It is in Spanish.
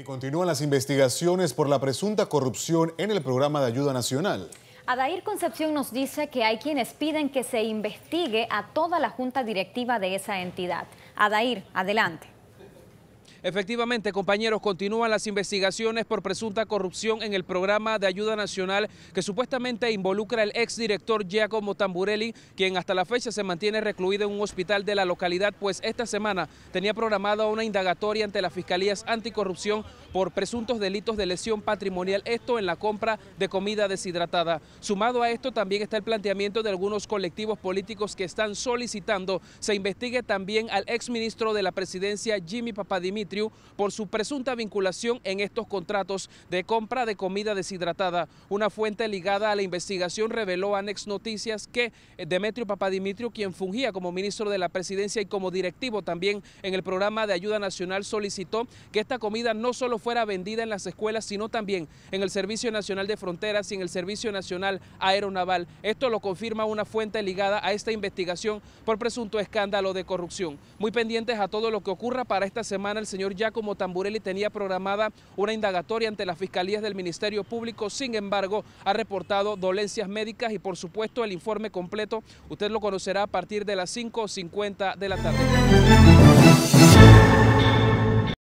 Y continúan las investigaciones por la presunta corrupción en el programa de ayuda nacional. Adair Concepción nos dice que hay quienes piden que se investigue a toda la junta directiva de esa entidad. Adair, adelante. Efectivamente, compañeros, continúan las investigaciones por presunta corrupción en el programa de ayuda nacional que supuestamente involucra al exdirector Giacomo Tamburelli, quien hasta la fecha se mantiene recluido en un hospital de la localidad, pues esta semana tenía programada una indagatoria ante las fiscalías anticorrupción por presuntos delitos de lesión patrimonial, esto en la compra de comida deshidratada. Sumado a esto también está el planteamiento de algunos colectivos políticos que están solicitando se investigue también al exministro de la presidencia Jimmy Papadimit por su presunta vinculación en estos contratos de compra de comida deshidratada. Una fuente ligada a la investigación reveló a Anex Noticias que Demetrio Papadimitriou, quien fungía como ministro de la presidencia y como directivo también en el programa de ayuda nacional, solicitó que esta comida no solo fuera vendida en las escuelas, sino también en el Servicio Nacional de Fronteras y en el Servicio Nacional Aeronaval. Esto lo confirma una fuente ligada a esta investigación por presunto escándalo de corrupción. Muy pendientes a todo lo que ocurra para esta semana el señor señor Giacomo Tamburelli tenía programada una indagatoria ante las fiscalías del Ministerio Público. Sin embargo, ha reportado dolencias médicas y, por supuesto, el informe completo usted lo conocerá a partir de las 5.50 de la tarde.